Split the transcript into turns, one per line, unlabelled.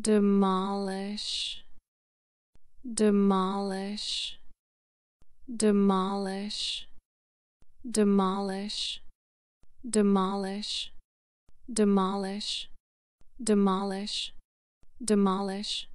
demolish
demolish demolish demolish demolish demolish demolish demolish